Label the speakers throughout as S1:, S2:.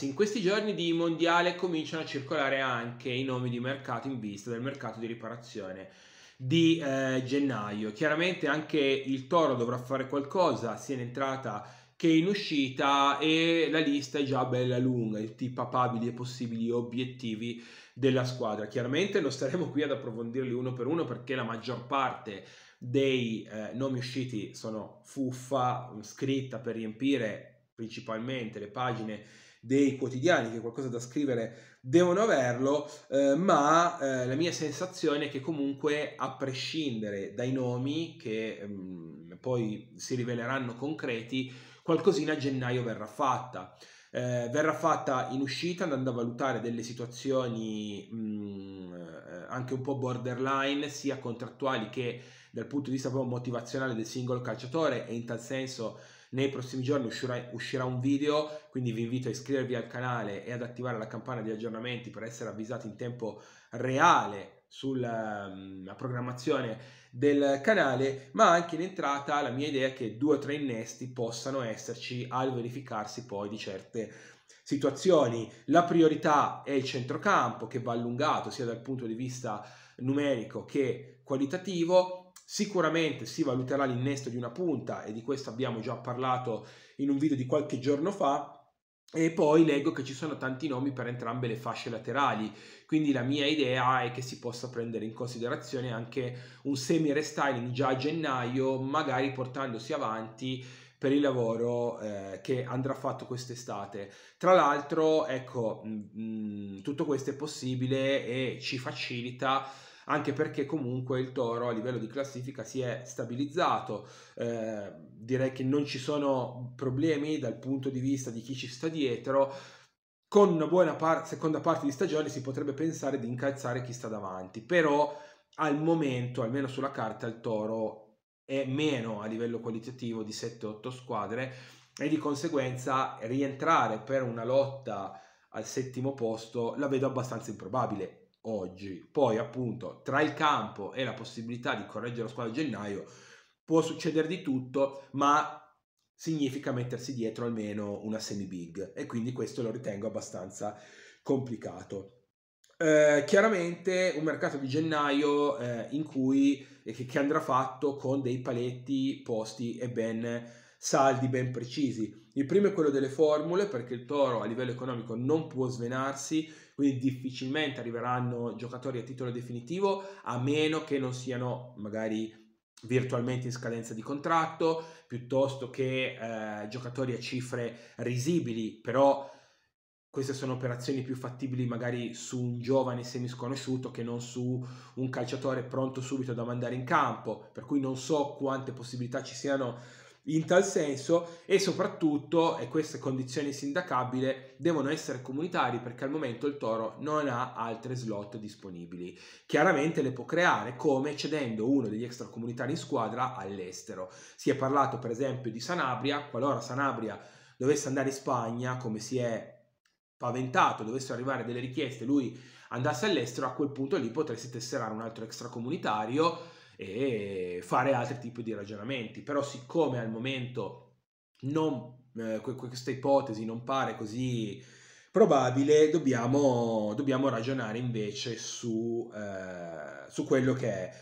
S1: ragazzi, in questi giorni di mondiale cominciano a circolare anche i nomi di mercato in vista del mercato di riparazione di eh, gennaio. Chiaramente anche il Toro dovrà fare qualcosa sia in entrata che in uscita e la lista è già bella lunga, i papabili e possibili obiettivi della squadra. Chiaramente non staremo qui ad approfondirli uno per uno perché la maggior parte dei eh, nomi usciti sono fuffa scritta per riempire principalmente le pagine dei quotidiani che qualcosa da scrivere devono averlo, eh, ma eh, la mia sensazione è che comunque a prescindere dai nomi che ehm, poi si riveleranno concreti, qualcosina a gennaio verrà fatta. Eh, verrà fatta in uscita andando a valutare delle situazioni mh, mm, eh, anche un po' borderline, sia contrattuali che dal punto di vista proprio motivazionale del singolo calciatore e in tal senso nei prossimi giorni uscirà, uscirà un video, quindi vi invito a iscrivervi al canale e ad attivare la campana di aggiornamenti per essere avvisati in tempo reale sulla ehm, um, programmazione del canale, ma anche in entrata la mia idea è che due o tre innesti possano esserci al verificarsi poi di certe situazioni. La priorità è il centrocampo che va allungato sia dal punto di vista numerico che qualitativo, Sicuramente si valuterà l'innesto di una punta e di questo abbiamo già parlato in un video di qualche giorno fa. E poi leggo che ci sono tanti nomi per entrambe le fasce laterali, quindi la mia idea è che si possa prendere in considerazione anche un semi restyling già a gennaio, magari portandosi avanti per il lavoro eh, che andrà fatto quest'estate. Tra l'altro, ecco, mh, mm, mm, tutto questo è possibile e ci facilita anche perché comunque il Toro a livello di classifica si è stabilizzato, eh, direi che non ci sono problemi dal punto di vista di chi ci sta dietro, con una buona par seconda parte di stagione si potrebbe pensare di incalzare chi sta davanti, però al momento, almeno sulla carta, il Toro è meno a livello qualitativo di 7-8 squadre e di conseguenza rientrare per una lotta al settimo posto la vedo abbastanza improbabile oggi. Poi appunto tra il campo e la possibilità di correggere la squadra a gennaio può succedere di tutto, ma significa mettersi dietro almeno una semi-big e quindi questo lo ritengo abbastanza complicato. Eh, chiaramente un mercato di gennaio eh, in cui, eh, che, che andrà fatto con dei paletti posti e ben saldi, ben precisi il primo è quello delle formule, perché il Toro a livello economico non può svenarsi, quindi difficilmente arriveranno giocatori a titolo definitivo, a meno che non siano magari virtualmente in scadenza di contratto, piuttosto che eh, giocatori a cifre risibili, però queste sono operazioni più fattibili magari su un giovane semisconosciuto che non su un calciatore pronto subito da mandare in campo, per cui non so quante possibilità ci siano in tal senso e soprattutto, e questa condizione sindacabile, devono essere comunitari perché al momento il Toro non ha altre slot disponibili. Chiaramente le può creare come cedendo uno degli extracomunitari in squadra all'estero. Si è parlato per esempio di Sanabria, qualora Sanabria dovesse andare in Spagna, come si è paventato, dovessero arrivare delle richieste, lui andasse all'estero, a quel punto lì potreste tesserare un altro extracomunitario e fare altri tipi di ragionamenti. Però siccome al momento non, eh, questa ipotesi non pare così probabile, dobbiamo, dobbiamo ragionare invece su, eh, su quello che è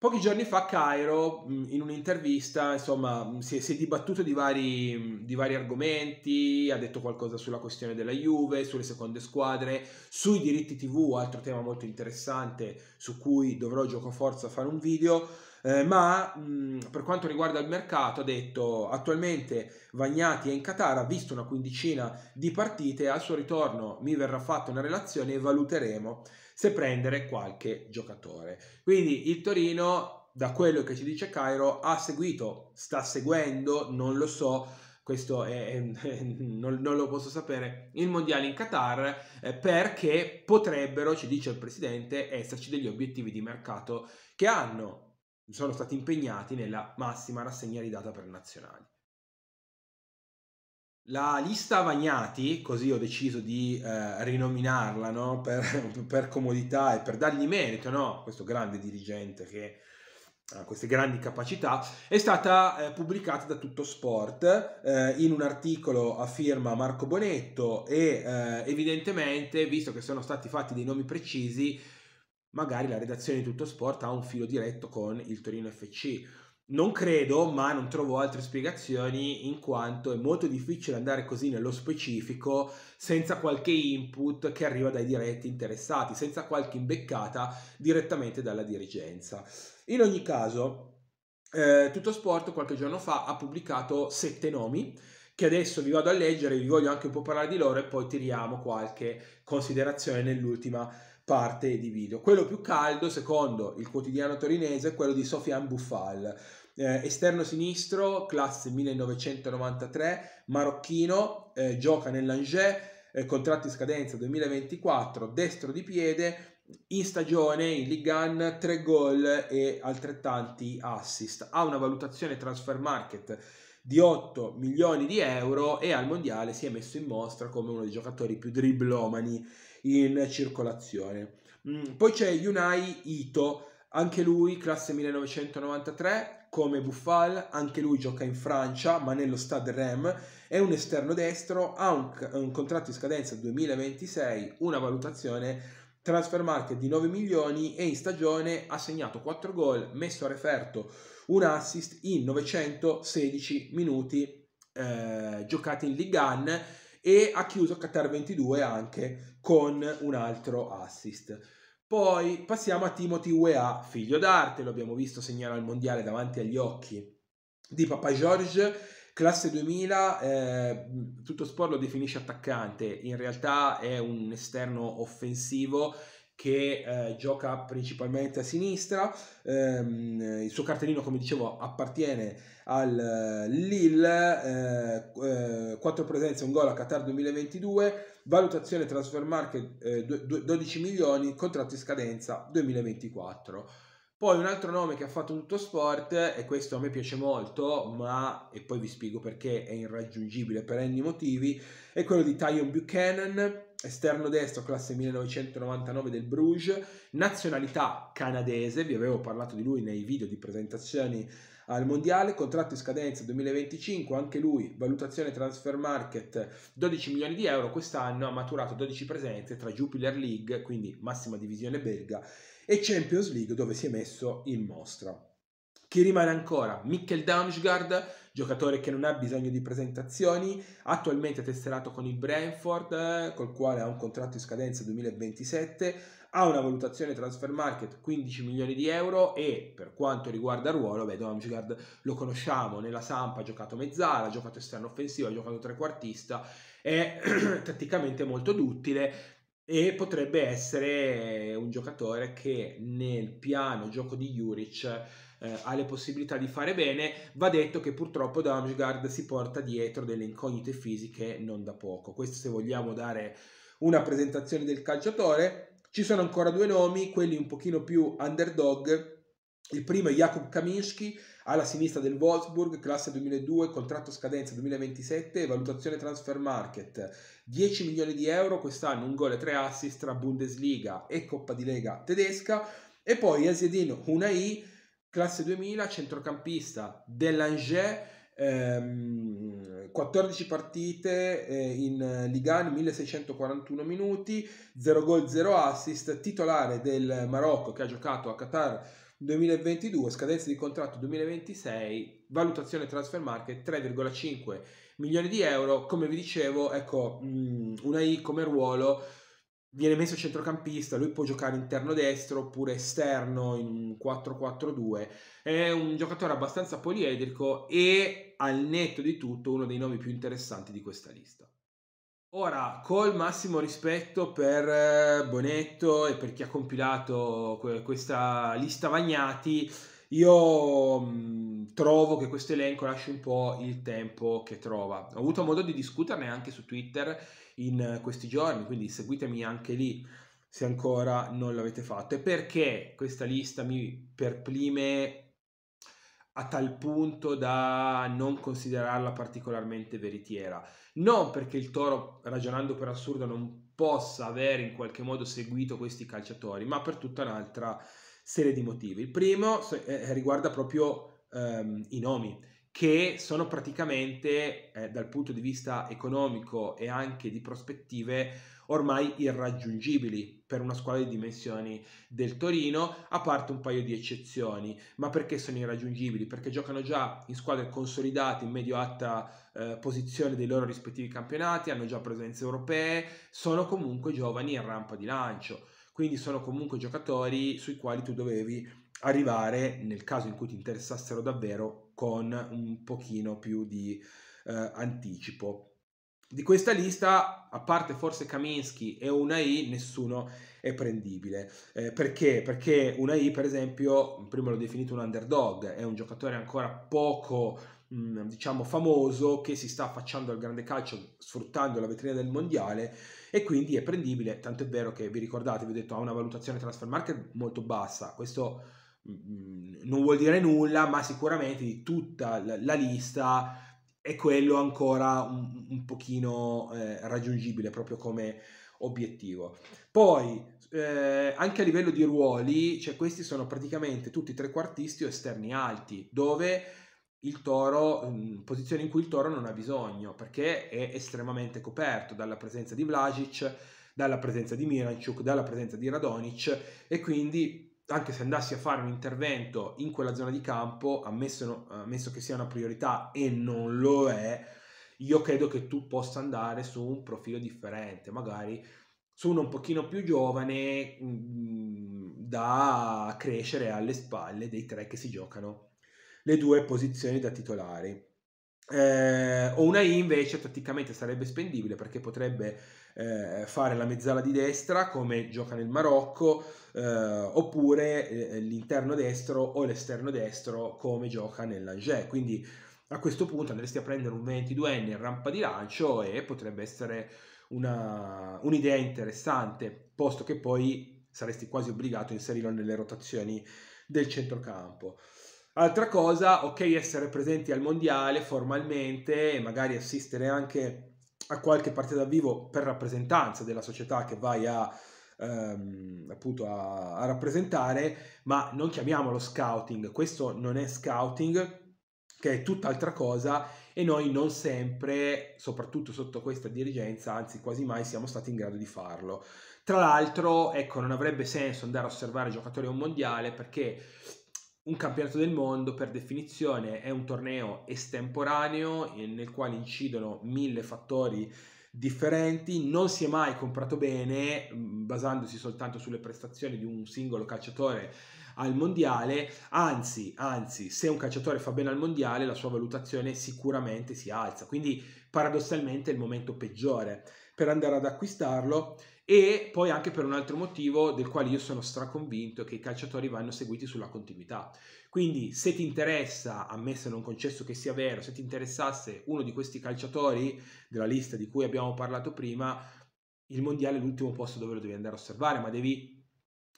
S1: Pochi giorni fa Cairo, in un'intervista, insomma, si è, si è dibattuto di vari, di vari, argomenti, ha detto qualcosa sulla questione della Juve, sulle seconde squadre, sui diritti TV, altro tema molto interessante su cui dovrò gioco forza fare un video. Eh, ma mh, per quanto riguarda il mercato ha detto attualmente Vagnati è in Qatar, ha visto una quindicina di partite, al suo ritorno mi verrà fatta una relazione e valuteremo se prendere qualche giocatore. Quindi il Torino, da quello che ci dice Cairo, ha seguito, sta seguendo, non lo so, questo è, è, non, non, lo posso sapere, il mondiale in Qatar eh, perché potrebbero, ci dice il presidente, esserci degli obiettivi di mercato che hanno sono stati impegnati nella massima rassegna di data per nazionali. La lista Vagnati, così ho deciso di eh, rinominarla no? per, per, comodità e per dargli merito, no? questo grande dirigente che ha queste grandi capacità, è stata eh, pubblicata da Tutto Sport eh, in un articolo a firma Marco Bonetto e eh, evidentemente, visto che sono stati fatti dei nomi precisi, magari la redazione di Tutto Sport ha un filo diretto con il Torino FC. Non credo, ma non trovo altre spiegazioni in quanto è molto difficile andare così nello specifico senza qualche input che arriva dai diretti interessati, senza qualche imbeccata direttamente dalla dirigenza. In ogni caso, eh, Tutto Sport qualche giorno fa ha pubblicato sette nomi che adesso vi vado a leggere, vi voglio anche un po' parlare di loro e poi tiriamo qualche considerazione nell'ultima parte di video. Quello più caldo, secondo il quotidiano torinese, è quello di Sofian Buffal, eh, esterno sinistro, classe 1993, marocchino, eh, gioca nell'Angers, eh, contratto in scadenza 2024, destro di piede, in stagione in Ligan tre gol e altrettanti assist. Ha una valutazione transfer market di 8 milioni di euro e al mondiale si è messo in mostra come uno dei giocatori più driblomani in circolazione. Mm, poi c'è Yunai Ito, anche lui classe 1993 come Buffal, anche lui gioca in Francia ma nello Stade Rem, è un esterno destro, ha un, un contratto in scadenza 2026, una valutazione transfer market di 9 milioni e in stagione ha segnato 4 gol, messo a referto un assist in 916 minuti eh, giocati in Ligue 1 e ha chiuso Qatar 22 anche con un altro assist. Poi passiamo a Timothy Weah, figlio d'arte, lo abbiamo visto segnare al mondiale davanti agli occhi di Papa George, classe 2000, eh, tutto sport lo definisce attaccante, in realtà è un esterno offensivo che eh, gioca principalmente a sinistra. Ehm, il suo cartellino, come dicevo, appartiene al eh, Lille, eh, eh, 4 presenze, un gol a Qatar 2022, valutazione transfer market eh, 12 milioni, contratto in scadenza 2024. Poi un altro nome che ha fatto tutto sport, e questo a me piace molto, ma e poi vi spiego perché è irraggiungibile per n motivi, è quello di Tyon Buchanan, esterno destro, classe 1999 del Bruges, nazionalità canadese, vi avevo parlato di lui nei video di presentazioni al mondiale, contratto in scadenza 2025, anche lui, valutazione transfer market 12 milioni di euro, quest'anno ha maturato 12 presenze tra Jupiler League, quindi massima divisione belga, e Champions League dove si è messo in mostra. Chi rimane ancora? Mikkel Damsgaard, giocatore che non ha bisogno di presentazioni, attualmente tesserato con il Brentford, eh, col quale ha un contratto in scadenza 2027 ha una valutazione transfer market 15 milioni di euro e per quanto riguarda il ruolo, beh, Domgard lo conosciamo, nella Sampa ha giocato mezzala, ha giocato esterno offensivo, ha giocato trequartista, è tatticamente molto duttile e potrebbe essere un giocatore che nel piano gioco di Juric eh, ha le possibilità di fare bene, va detto che purtroppo Damsgaard si porta dietro delle incognite fisiche non da poco. Questo se vogliamo dare una presentazione del calciatore, ci sono ancora due nomi, quelli un pochino più underdog. Il primo è Jakub Kaminski, alla sinistra del Wolfsburg, classe 2002, contratto scadenza 2027, valutazione transfer market, 10 milioni di euro quest'anno, un gol e tre assist tra Bundesliga e Coppa di Lega tedesca. E poi Yazidin Hunai, classe 2000, centrocampista dell'Angers, ehm, 14 partite eh, in eh, Ligan, 1641 minuti, 0 gol, 0 assist, titolare del Marocco che ha giocato a Qatar 2022, scadenza di contratto 2026, valutazione transfer market 3,5 milioni di euro. Come vi dicevo, ecco, mm, una I come ruolo viene messo centrocampista, lui può giocare interno destro oppure esterno in un 4-4-2. È un giocatore abbastanza poliedrico e al netto di tutto uno dei nomi più interessanti di questa lista. Ora, col massimo rispetto per eh, Bonetto e per chi ha compilato questa lista Magnati, io trovo che questo elenco lasci un po' il tempo che trova. Ho avuto modo di discuterne anche su Twitter in questi giorni, quindi seguitemi anche lì se ancora non l'avete fatto. E perché questa lista mi perplime a tal punto da non considerarla particolarmente veritiera? Non perché il toro, ragionando per assurdo, non possa avere in qualche modo seguito questi calciatori, ma per tutta un'altra serie di motivi. Il primo eh, riguarda proprio ehm, i nomi che sono praticamente eh, dal punto di vista economico e anche di prospettive ormai irraggiungibili per una squadra di dimensioni del Torino, a parte un paio di eccezioni. Ma perché sono irraggiungibili? Perché giocano già in squadre consolidate in medio-alta eh, posizione dei loro rispettivi campionati, hanno già presenze europee, sono comunque giovani in rampa di lancio. Quindi sono comunque giocatori sui quali tu dovevi arrivare, nel caso in cui ti interessassero davvero, con un pochino più di eh, anticipo. Di questa lista, a parte forse Kaminsky e Unai, nessuno è prendibile. Eh, perché? Perché Unai, per esempio, prima l'ho definito un underdog, è un giocatore ancora poco mm, diciamo famoso che si sta affacciando al grande calcio sfruttando la vetrina del mondiale e quindi è prendibile tanto è vero che vi ricordate vi ho detto ha una valutazione transfer market molto bassa questo Mhmm, non vuol dire nulla, ma sicuramente di tutta la, la lista è quello ancora un, un pochino eh, raggiungibile proprio come obiettivo. Poi eh, anche a livello di ruoli, cioè questi sono praticamente tutti trequartisti o esterni alti, dove il toro, mhmm, posizione in cui il toro non ha bisogno, perché è estremamente coperto dalla presenza di Vlasic, dalla presenza di Miranchuk, dalla presenza di Radonic e quindi anche se andassi a fare un intervento in quella zona di campo, ammesso, ammesso che sia una priorità e non lo è, io credo che tu possa andare su un profilo differente, magari su uno un pochino più giovane mh, mm, da crescere alle spalle dei tre che si giocano le due posizioni da titolari. Eh, una I invece tatticamente sarebbe spendibile perché potrebbe eh, fare la mezzala di destra come gioca nel Marocco eh, oppure eh, l'interno destro o l'esterno destro come gioca nell'Angers. Quindi a questo punto andresti a prendere un 22enne in rampa di lancio e potrebbe essere una, un'idea interessante, posto che poi saresti quasi obbligato a inserirlo nelle rotazioni del centrocampo. Altra cosa, ok essere presenti al mondiale formalmente e magari assistere anche a qualche partita vivo per rappresentanza della società che vai a, ehm, appunto a, a rappresentare, ma non chiamiamolo scouting, questo non è scouting, che è tutt'altra cosa e noi non sempre, soprattutto sotto questa dirigenza, anzi quasi mai siamo stati in grado di farlo. Tra l'altro, ecco, non avrebbe senso andare a osservare giocatori a un mondiale perché un campionato del mondo per definizione è un torneo estemporaneo nel quale incidono mille fattori differenti, non si è mai comprato bene mm, basandosi soltanto sulle prestazioni di un singolo calciatore al mondiale, anzi, anzi, se un calciatore fa bene al mondiale la sua valutazione sicuramente si alza, quindi paradossalmente è il momento peggiore per andare ad acquistarlo e poi anche per un altro motivo del quale io sono straconvinto che i calciatori vanno seguiti sulla continuità. Quindi se ti interessa, ammesso non concesso che sia vero, se ti interessasse uno di questi calciatori della lista di cui abbiamo parlato prima, il mondiale è l'ultimo posto dove lo devi andare a osservare, ma devi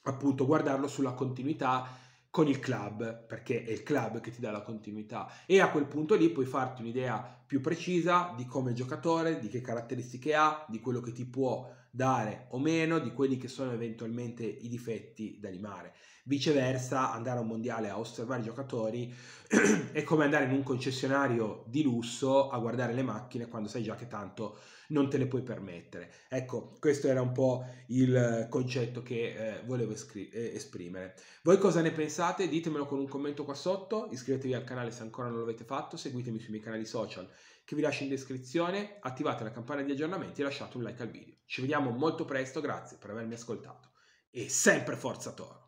S1: appunto guardarlo sulla continuità con il club, perché è il club che ti dà la continuità e a quel punto lì puoi farti un'idea più precisa di come giocatore, di che caratteristiche ha, di quello che ti può dare o meno, di quelli che sono eventualmente i difetti da limare. Viceversa, andare a un mondiale a osservare i giocatori è come andare in un concessionario di lusso a guardare le macchine quando sai già che tanto non te le puoi permettere. Ecco, questo era un po' il concetto che eh, volevo eh, esprimere. Voi cosa ne pensate? Ditemelo con un commento qua sotto, iscrivetevi al canale se ancora non l'avete fatto, seguitemi sui miei canali social che vi lascio in descrizione, attivate la campana di aggiornamenti e lasciate un like al video. Ci vediamo molto presto, grazie per avermi ascoltato e sempre Forza Toro!